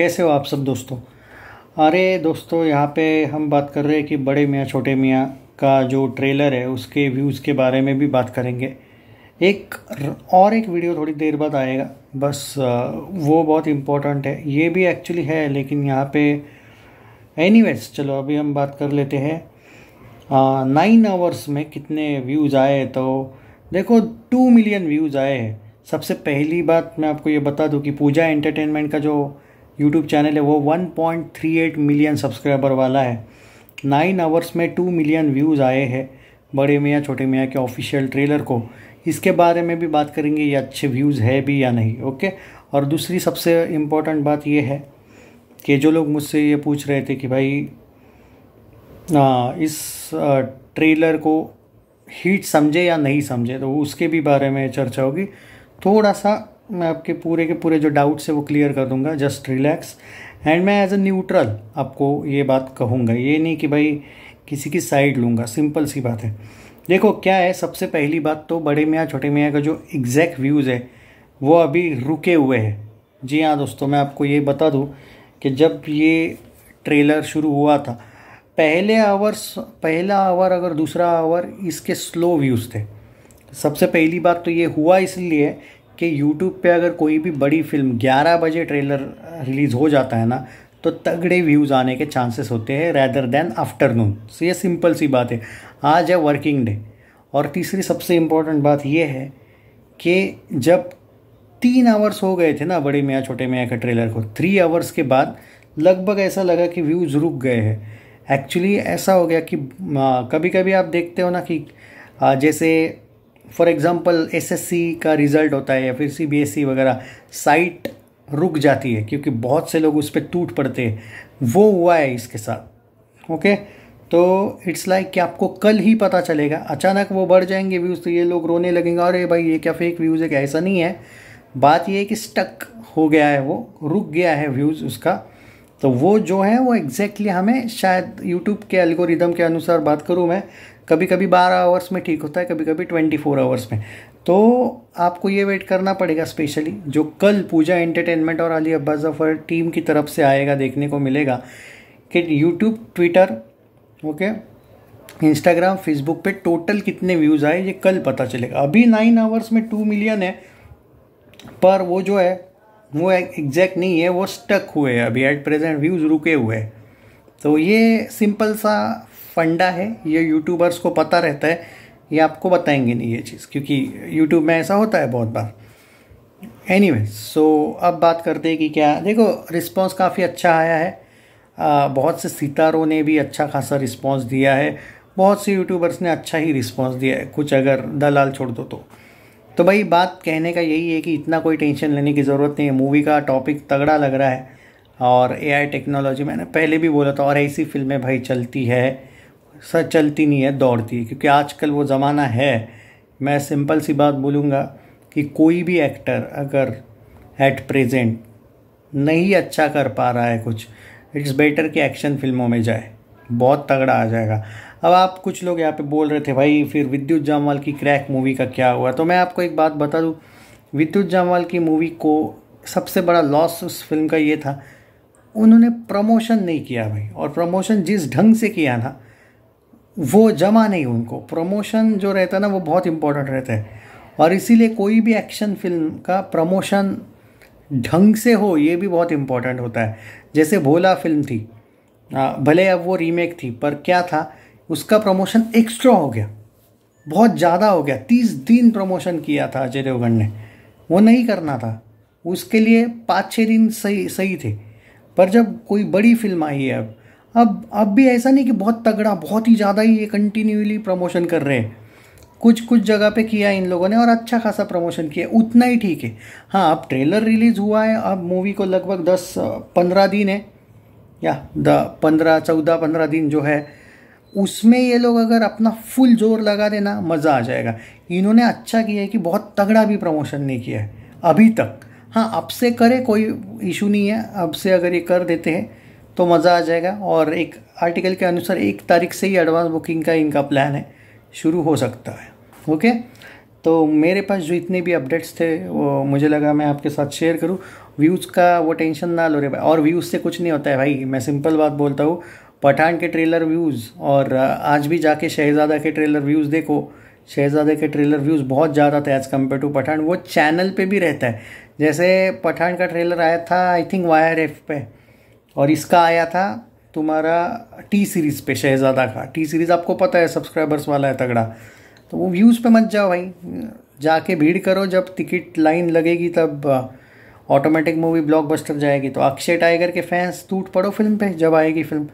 कैसे हो आप सब दोस्तों अरे दोस्तों यहाँ पे हम बात कर रहे हैं कि बड़े मियाँ छोटे मियाँ का जो ट्रेलर है उसके व्यूज़ के बारे में भी बात करेंगे एक और एक वीडियो थोड़ी देर बाद आएगा बस वो बहुत इम्पोर्टेंट है ये भी एक्चुअली है लेकिन यहाँ पे एनीवेज चलो अभी हम बात कर लेते हैं नाइन आवर्स में कितने व्यूज़ आए तो देखो टू मिलियन व्यूज़ आए हैं सबसे पहली बात मैं आपको ये बता दूं कि पूजा एंटरटेनमेंट का जो यूट्यूब चैनल है वो 1.38 मिलियन सब्सक्राइबर वाला है नाइन आवर्स में टू मिलियन व्यूज़ आए हैं बड़े मियाँ छोटे मियाँ के ऑफिशियल ट्रेलर को इसके बारे में भी बात करेंगे ये अच्छे व्यूज़ है भी या नहीं ओके और दूसरी सबसे इम्पोर्टेंट बात ये है कि जो लोग मुझसे ये पूछ रहे थे कि भाई आ, इस आ, ट्रेलर को हीट समझे या नहीं समझे तो उसके भी बारे में चर्चा होगी थोड़ा सा मैं आपके पूरे के पूरे जो डाउट्स है वो क्लियर कर दूंगा जस्ट रिलैक्स एंड मैं एज अ न्यूट्रल आपको ये बात कहूँगा ये नहीं कि भाई किसी की साइड लूँगा सिंपल सी बात है देखो क्या है सबसे पहली बात तो बड़े मियाँ छोटे मियाँ का जो एग्जैक्ट व्यूज़ है वो अभी रुके हुए हैं जी हाँ दोस्तों मैं आपको ये बता दूँ कि जब ये ट्रेलर शुरू हुआ था पहले आवर्स पहला आवर अगर दूसरा आवर इसके स्लो व्यूज़ थे सबसे पहली बात तो ये हुआ इसलिए कि यूट्यूब पे अगर कोई भी बड़ी फिल्म 11 बजे ट्रेलर रिलीज़ हो जाता है ना तो तगड़े व्यूज़ आने के चांसेस होते हैं रैदर दैन आफ्टरनून सो ये सिंपल सी बात है आज है वर्किंग डे और तीसरी सबसे इम्पोर्टेंट बात यह है कि जब तीन आवर्स हो गए थे ना बड़े मियाँ छोटे मियाँ का ट्रेलर को थ्री आवर्स के बाद लगभग ऐसा लगा कि व्यूज़ रुक गए हैं एक्चुअली ऐसा हो गया कि कभी कभी आप देखते हो ना कि जैसे फॉर एग्ज़ाम्पल एसएससी का रिज़ल्ट होता है या फिर सीबीएसई e वगैरह साइट रुक जाती है क्योंकि बहुत से लोग उस पर टूट पड़ते हैं वो हुआ है इसके साथ ओके तो इट्स लाइक like कि आपको कल ही पता चलेगा अचानक वो बढ़ जाएंगे व्यूज़ तो ये लोग रोने लगेंगे अरे भाई ये क्या फेक व्यूज़ है क्या ऐसा नहीं है बात ये है कि स्टक हो गया है वो रुक गया है व्यूज़ उसका तो वो जो है वो एग्जैक्टली exactly हमें शायद यूट्यूब के एल्गोरिदम के अनुसार बात करूँ मैं कभी कभी बारह आवर्स में ठीक होता है कभी कभी ट्वेंटी फोर आवर्स में तो आपको ये वेट करना पड़ेगा स्पेशली जो कल पूजा एंटरटेनमेंट और अली अब्बा जफ़र टीम की तरफ से आएगा देखने को मिलेगा कि YouTube Twitter okay Instagram Facebook पे टोटल कितने व्यूज़ आए ये कल पता चलेगा अभी नाइन आवर्स में टू मिलियन है पर वो जो है वो एग्जैक्ट नहीं है वो स्टक हुए हैं अभी एट प्रेजेंट व्यूज़ रुके हुए हैं तो ये सिंपल सा फंडा है ये यूट्यूबर्स को पता रहता है ये आपको बताएंगे नहीं ये चीज़ क्योंकि यूट्यूब में ऐसा होता है बहुत बार एनी सो so, अब बात करते हैं कि क्या देखो रिस्पॉन्स काफ़ी अच्छा आया है आ, बहुत से सितारों ने भी अच्छा खासा रिस्पॉन्स दिया है बहुत से यूट्यूबर्स ने अच्छा ही रिस्पॉन्स दिया है कुछ अगर दलाल छोड़ दो तो तो भाई बात कहने का यही है कि इतना कोई टेंशन लेने की ज़रूरत नहीं है मूवी का टॉपिक तगड़ा लग रहा है और एआई टेक्नोलॉजी मैंने पहले भी बोला था और ऐसी फिल्में भाई चलती है सर चलती नहीं है दौड़ती है क्योंकि आजकल वो ज़माना है मैं सिंपल सी बात बोलूँगा कि कोई भी एक्टर अगर एट प्रेजेंट नहीं अच्छा कर पा रहा है कुछ इट्स बेटर कि एक्शन फिल्मों में जाए बहुत तगड़ा आ जाएगा अब आप कुछ लोग यहाँ पे बोल रहे थे भाई फिर विद्युत जामवाल की क्रैक मूवी का क्या हुआ तो मैं आपको एक बात बता दूँ विद्युत जामवाल की मूवी को सबसे बड़ा लॉस उस फिल्म का ये था उन्होंने प्रमोशन नहीं किया भाई और प्रमोशन जिस ढंग से किया ना वो जमा नहीं उनको प्रमोशन जो रहता है ना वो बहुत इम्पोर्टेंट रहता है और इसीलिए कोई भी एक्शन फिल्म का प्रमोशन ढंग से हो ये भी बहुत इम्पोर्टेंट होता है जैसे भोला फिल्म थी भले अब वो रीमेक थी पर क्या था उसका प्रमोशन एक्स्ट्रा हो गया बहुत ज़्यादा हो गया तीस दिन प्रमोशन किया था अजय देवगन ने वो नहीं करना था उसके लिए पाँच छः दिन सही सही थे पर जब कोई बड़ी फिल्म आई है अब अब अब भी ऐसा नहीं कि बहुत तगड़ा बहुत ही ज़्यादा ही ये कंटिन्यूली प्रमोशन कर रहे हैं कुछ कुछ जगह पे किया इन लोगों ने और अच्छा खासा प्रमोशन किया उतना ही ठीक है हाँ अब ट्रेलर रिलीज़ हुआ है अब मूवी को लगभग दस पंद्रह दिन है या द पंद्रह चौदह पंद्रह दिन जो है उसमें ये लोग अगर अपना फुल जोर लगा देना मज़ा आ जाएगा इन्होंने अच्छा किया है कि बहुत तगड़ा भी प्रमोशन नहीं किया है अभी तक हाँ अब से करे कोई इशू नहीं है अब से अगर ये कर देते हैं तो मज़ा आ जाएगा और एक आर्टिकल के अनुसार एक तारीख से ही एडवांस बुकिंग का इनका प्लान है शुरू हो सकता है ओके तो मेरे पास जो इतने भी अपडेट्स थे वो मुझे लगा मैं आपके साथ शेयर करूँ व्यूज़ का वो टेंशन ना लो रे भाई और व्यूज़ से कुछ नहीं होता है भाई मैं सिंपल बात बोलता हूँ पठान के ट्रेलर व्यूज़ और आज भी जाके शहजादा के ट्रेलर व्यूज़ देखो शहजादे के ट्रेलर व्यूज़ बहुत ज़्यादा थे एज़ कम्पेयर टू पठान वो चैनल पे भी रहता है जैसे पठान का ट्रेलर आया था आई थिंक वाई पे और इसका आया था तुम्हारा टी सीरीज़ पे शहज़ादा का टी सीरीज़ आपको पता है सब्सक्राइबर्स वाला है तगड़ा तो वो व्यूज़ पे मत जाओ भाई जाके भीड़ करो जब टिकट लाइन लगेगी तब ऑटोमेटिक मूवी ब्लॉकबस्टर जाएगी तो अक्षय टाइगर के फैंस टूट पड़ो फिल्म पे जब आएगी फिल्म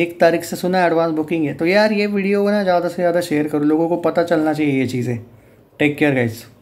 एक तारीख से सुना एडवांस बुकिंग है तो यार ये वीडियो ना ज़्यादा से ज़्यादा शेयर करो लोगों को पता चलना चाहिए ये चीज़ें टेक केयर गाइज़